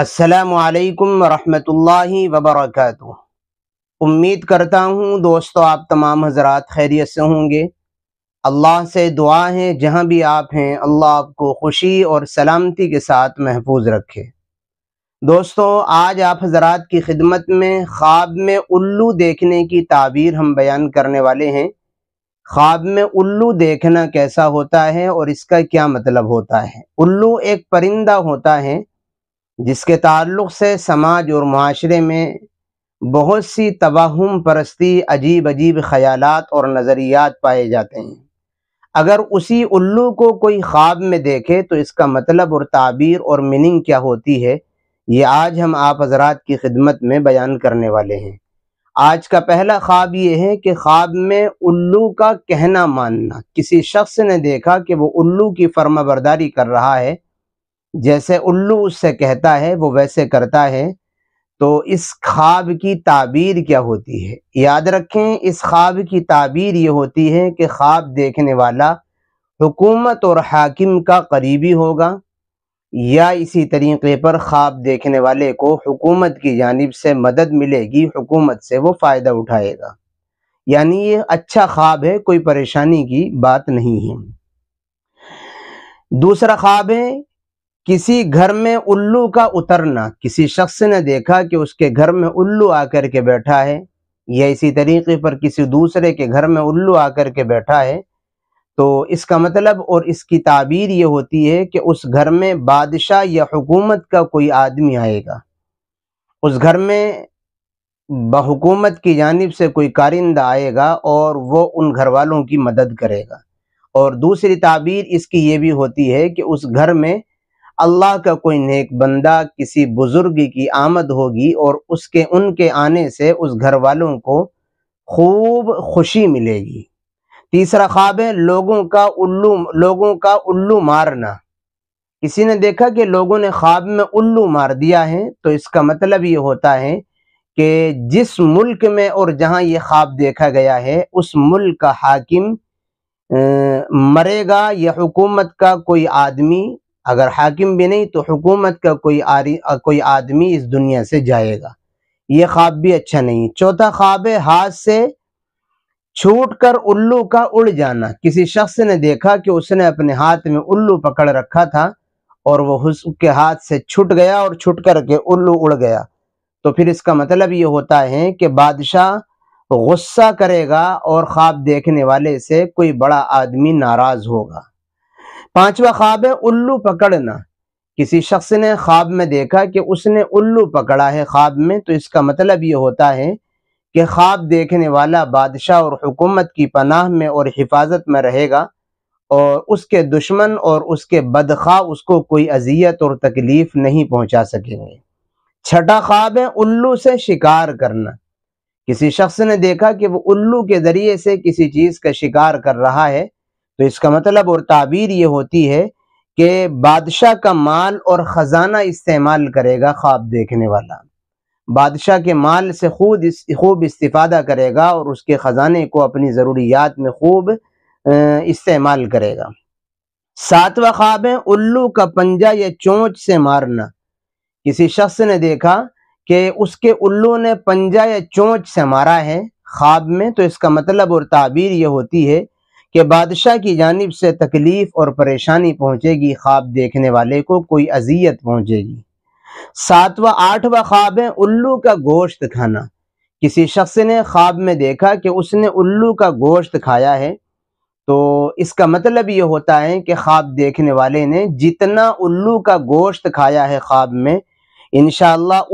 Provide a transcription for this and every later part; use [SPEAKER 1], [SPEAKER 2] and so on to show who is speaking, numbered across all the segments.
[SPEAKER 1] असलकम वरहि वबरक उम्मीद करता हूँ दोस्तों आप तमाम हजरात खैरियत से होंगे अल्लाह से दुआ है जहाँ भी आप हैं अल्लाह आपको खुशी और सलामती के साथ महफूज रखे दोस्तों आज आप हजरात की खिदमत में ख्वाब में उल्लू देखने की ताबीर हम बयान करने वाले हैं ख्वाब में उल्लू देखना कैसा होता है और इसका क्या मतलब होता है उल्लू एक परिंदा होता है जिसके ताल्लुक से समाज और माशरे में बहुत सी तबाहम परस्ती अजीब अजीब ख्यालात और नज़रियात पाए जाते हैं अगर उसी उल्लू को कोई ख्वाब में देखे तो इसका मतलब और ताबीर और मीनिंग क्या होती है ये आज हम आप हजरात की खिदमत में बयान करने वाले हैं आज का पहला ख्वाब ये है कि ख्वाब में उल्लू का कहना मानना किसी शख्स ने देखा कि वो उल्लू की फर्माबरदारी कर रहा है जैसे उल्लू उससे कहता है वो वैसे करता है तो इस ख्वाब की ताबीर क्या होती है याद रखें इस ख्वाब की ताबीर ये होती है कि ख्वाब देखने वाला हुकूमत और हाकिम का करीबी होगा या इसी तरीके पर ख्वाब देखने वाले को हुकूमत की जानब से मदद मिलेगी हुकूमत से वो फ़ायदा उठाएगा यानी ये अच्छा ख्वाब है कोई परेशानी की बात नहीं है दूसरा ख्वाब है किसी घर में उल्लू का उतरना किसी शख्स ने देखा कि उसके घर में उल्लू आकर के बैठा है या इसी तरीके पर किसी दूसरे के घर में उल्लू आकर के बैठा है तो इसका मतलब और इसकी ताबीर ये होती है कि उस घर में बादशाह या हुकूमत का कोई आदमी आएगा उस घर में बहुकूमत की जानब से कोई कारिंदा आएगा और वो उन घर वालों की मदद करेगा और दूसरी ताबीर इसकी ये भी होती है कि उस घर में अल्लाह का कोई नेक बंदा किसी बुजुर्ग की आमद होगी और उसके उनके आने से उस घर वालों को खूब खुशी मिलेगी तीसरा ख्वाब है लोगों का उल्लू लोगों का उल्लू मारना किसी ने देखा कि लोगों ने ख्वाब में उल्लू मार दिया है तो इसका मतलब ये होता है कि जिस मुल्क में और जहां ये ख्वाब देखा गया है उस मुल्क का हाकिम मरेगा या हुकूमत का कोई आदमी अगर हाकिम भी नहीं तो हुकूमत का कोई आरी कोई आदमी इस दुनिया से जाएगा ये ख्वाब भी अच्छा नहीं चौथा ख्वाब है हाथ से छूट कर उल्लू का उड़ जाना किसी शख्स ने देखा कि उसने अपने हाथ में उल्लू पकड़ रखा था और वह उसके हाथ से छुट गया और छुट करके उल्लू उड़ गया तो फिर इसका मतलब ये होता है कि बादशाह गुस्सा करेगा और ख्वाब देखने वाले से कोई बड़ा आदमी नाराज होगा पांचवा ख्वाब है उल्लू पकड़ना किसी शख्स ने ख्वाब में देखा कि उसने उल्लू पकड़ा है ख्वाब में तो इसका मतलब ये होता है कि ख्वाब देखने वाला बादशाह और हुकूमत की पनाह में और हिफाजत में रहेगा और उसके दुश्मन और उसके बदखा उसको कोई अजियत और तकलीफ नहीं पहुंचा सकेंगे छठा ख्वाब है उल्लू से शिकार करना किसी शख्स ने देखा कि वो उल्लू के ज़रिए से किसी चीज़ का शिकार कर रहा है तो इसका मतलब और ताबीर ये होती है कि बादशाह का माल और ख़जाना इस्तेमाल करेगा ख्वाब देखने वाला बादशाह के माल से खूब इस, खूब इस्तीफादा करेगा और उसके ख़जाने को अपनी ज़रूरियात में खूब इस्तेमाल करेगा सातवा ख्वाब है उल्लू का पंजा या चोंच से मारना किसी शख्स ने देखा कि उसके उल्लू ने पंजा या चोंच से मारा है ख्वाब में तो इसका मतलब और ताबीर यह होती है कि बादशाह की जानब से तकलीफ़ और परेशानी पहुँचेगी ख्वाब देखने वाले को कोई अजियत पहुँचेगी सातवा आठवा ख्वाब है उल्लू का गोश्त खाना किसी शख्स ने ख्वाब में देखा कि उसने उल्लू का गोश्त खाया है तो इसका मतलब ये होता है कि ख्वाब देखने वाले ने जितना उल्लू का गोश्त खाया है ख्वाब में इन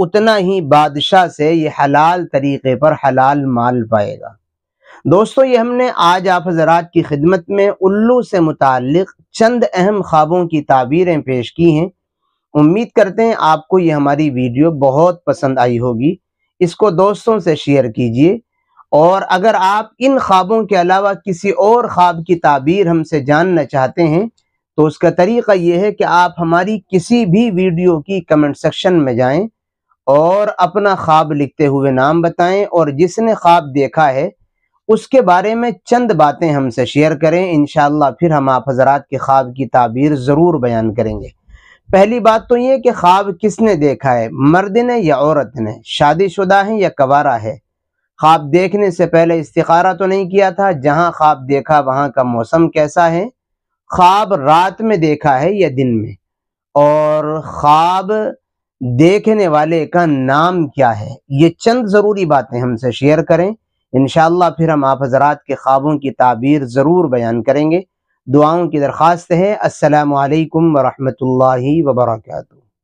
[SPEAKER 1] उतना ही बादशाह से ये हलाल तरीक़े पर हलाल माल पाएगा दोस्तों ये हमने आज आप हजरात की खिदमत में उल्लू से मुतक चंद अहम ख्वाबों की ताबीरें पेश की हैं उम्मीद करते हैं आपको ये हमारी वीडियो बहुत पसंद आई होगी इसको दोस्तों से शेयर कीजिए और अगर आप इन ख्वाबों के अलावा किसी और ख्वाब की ताबीर हमसे जानना चाहते हैं तो उसका तरीका यह है कि आप हमारी किसी भी वीडियो की कमेंट सेक्शन में जाएं और अपना ख्वाब लिखते हुए नाम बताएं और जिसने ख्वाब देखा है उसके बारे में चंद बातें हमसे शेयर करें इन फिर हम आप हजरात के ख्वाब की ताबीर ज़रूर बयान करेंगे पहली बात तो ये कि ख्वाब किसने देखा है मर्द ने या औरत ने शादीशुदा है या कवारा है ख्वाब देखने से पहले इस्तारा तो नहीं किया था जहाँ ख्वाब देखा वहाँ का मौसम कैसा है ख्वाब रात में देखा है या दिन में और ख्वाब देखने वाले का नाम क्या है ये चंद ज़रूरी बातें हमसे शेयर करें इन फिर हम आप हजरात के ख्वाबों की ताबीर ज़रूर बयान करेंगे दुआओं की दरख्वास्त है असलकम वरहमल वर्का